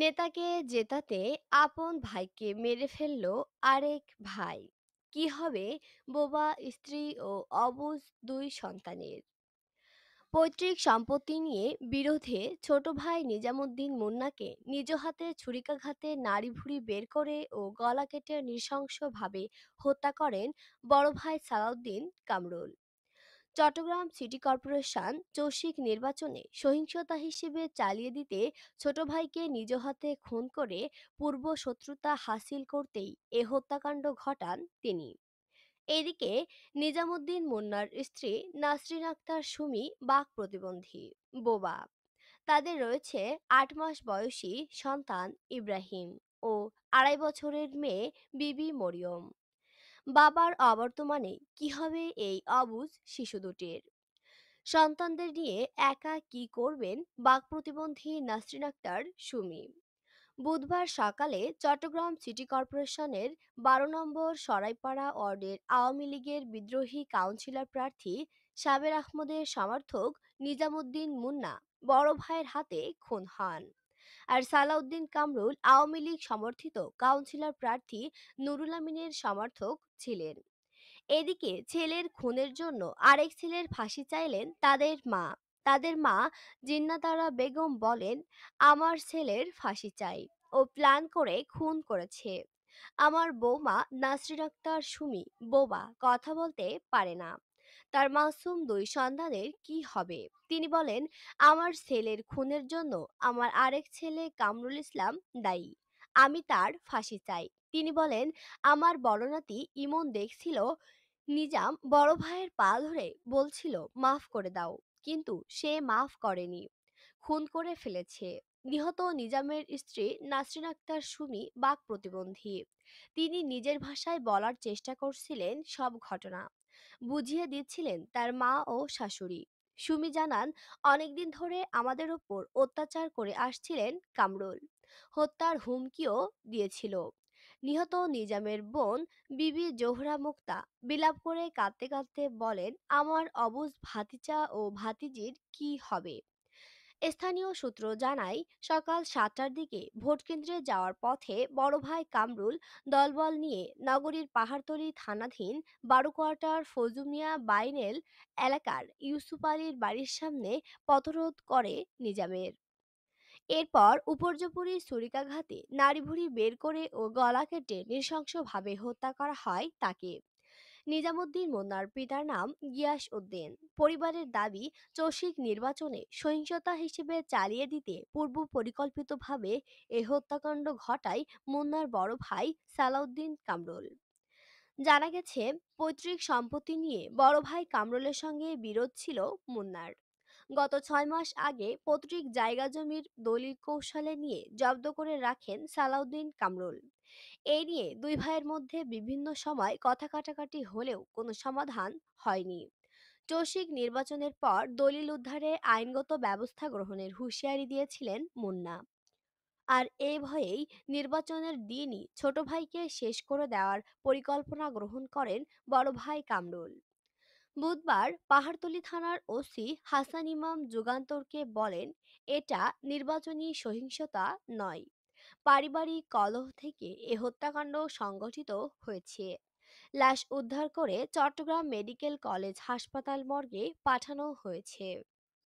নেতাকে জেতাতে আপন ভাইকে মেরে ফেলল আরেক ভাই কি হবে বোবা স্ত্রী ও অবুজ দুই সন্তানের পৈতৃক সম্পত্তি নিয়ে বিরোধে ছোট ভাই নিজামুদ্দিন মুন্নাকে নিজ হাতে ছুরিকাঘাতে নাড়িভুড়ি বের করে ও গলা কেটে নৃশংসভাবে হত্যা করেন বড় ভাই সালাউদ্দিন কামরুল চট্টগ্রাম সিটি কর্পোরেশন চৌষিক নির্বাচনে সহিংসতা হিসেবে চালিয়ে দিতে ছোট ভাইকে নিজ হাতে খুন করে পূর্ব শত্রুতা হাসিল করতেই এ হত্যাকাণ্ড ঘটান তিনি এদিকে নিজামুদ্দিন মুন্নার স্ত্রী নাসরিন আক্তার সুমি বাক প্রতিবন্ধী বোবা তাদের রয়েছে আট মাস বয়সী সন্তান ইব্রাহিম ও আড়াই বছরের মেয়ে বিবি মরিয়ম বাবার অবর্তমানে কি হবে এই অবুজ শিশু দুটির সন্তানদের নিয়ে একা কি করবেন বাক প্রতিবন্ধী নাসরিন আক্তার সুমি বুধবার সকালে চট্টগ্রাম সিটি কর্পোরেশনের বারো নম্বর সরাইপাড়া ওয়ার্ডের আওয়ামী লীগের বিদ্রোহী কাউন্সিলর প্রার্থী সাবের আহমদের সমর্থক নিজামুদ্দিন মুন্না বড় ভাইয়ের হাতে খুন হন আর সালাউদ্দিন কামরুল আওয়ামী লীগ সমর্থিত কাউন্সিলর প্রার্থী নুরুল আমিনের সমর্থক ছিলেন এদিকে ছেলের খুনের জন্য আরেক ছেলের ফাঁসি চাইলেন তাদের মা তাদের মা জিন্নাতারা বেগম বলেন আমার ছেলের ফাঁসি চাই ও প্ল্যান করে খুন করেছে আমার বৌমা নাসরিন আক্তার সুমি বোবা কথা বলতে পারে না তার মাসুম দুই সন্তানের কি হবে তিনি বলেন আমার ছেলের খুনের জন্য আমার আরেক ছেলে কামরুল ইসলাম দায়ী আমি তার ফাঁসি চাই তিনি বলেন আমার বড় নাতি ইমন দেখছিল নিজাম বড় ভাইয়ের পা ধরে বলছিল মাফ করে দাও কিন্তু সে মাফ করেনি খুন করে ফেলেছে নিহত নিজামের স্ত্রী নাসরিন আক্তার সুমি বাক প্রতিবন্ধী তিনি নিজের ভাষায় বলার চেষ্টা করছিলেন সব ঘটনা বুঝিয়ে দিচ্ছিলেন তার মা ও শাশুড়ি সুমি জানান অনেকদিন ধরে আমাদের ওপর অত্যাচার করে আসছিলেন কামরুল হত্যার হুমকিও দিয়েছিল নিহত নিজামের বোন বিবি জোহরা মুক্তা বিলাপ করে কাঁদতে কাঁদতে বলেন আমার অবুজ ভাতিজা ও ভাতিজির কি হবে স্থানীয় সূত্র জানায় সকাল সাতটার দিকে ভোটকেন্দ্রে যাওয়ার পথে বড় ভাই কামরুল দলবল নিয়ে নগরীর পাহাড়তলী থানাধীন বারো কোয়ার্টার ফজুমিয়া বাইনেল এলাকার ইউসুফ আলীর বাড়ির সামনে পথরোধ করে নিজামের এরপর উপর্যপুরী ছুরিকাঘাতে নাড়িভুড়ি বের করে ও গলা কেটে নৃশংসভাবে হত্যা করা হয় তাকে নিজামুদ্দিন মোন্নার পিতার নাম গিয়াস উদ্দিন পরিবারের দাবি চৌশিক নির্বাচনে সহিংসতা হিসেবে চালিয়ে দিতে পূর্ব পরিকল্পিতভাবে এ হত্যাকাণ্ড ঘটায় মোন্নার বড় ভাই সালাউদ্দিন কামরুল জানা গেছে পৈতৃক সম্পত্তি নিয়ে বড় ভাই কামরুলের সঙ্গে বিরোধ ছিল মুন্নার গত ছয় মাস আগে পৈতৃক জায়গা জমির দলিল কৌশলে নিয়ে জব্দ করে রাখেন সালাউদ্দিন কামরুল এই নিয়ে দুই ভাইয়ের মধ্যে বিভিন্ন সময় কথা কাটাকাটি হলেও কোনো সমাধান হয়নি চৌশিক নির্বাচনের পর দলিল উদ্ধারে আইনগত ব্যবস্থা গ্রহণের হুঁশিয়ারি দিয়েছিলেন মুন্না আর এ ভয়েই নির্বাচনের দিনই ছোট ভাইকে শেষ করে দেওয়ার পরিকল্পনা গ্রহণ করেন বড় ভাই কামরুল বুধবার পাহাড়তলী থানার ওসি হাসান ইমাম যুগান্তরকে বলেন এটা নির্বাচনী সহিংসতা নয় পারিবারিক কলহ থেকে এ হত্যাকাণ্ড সংগঠিত হয়েছে লাশ উদ্ধার করে চট্টগ্রাম মেডিকেল কলেজ হাসপাতাল মর্গে পাঠানো হয়েছে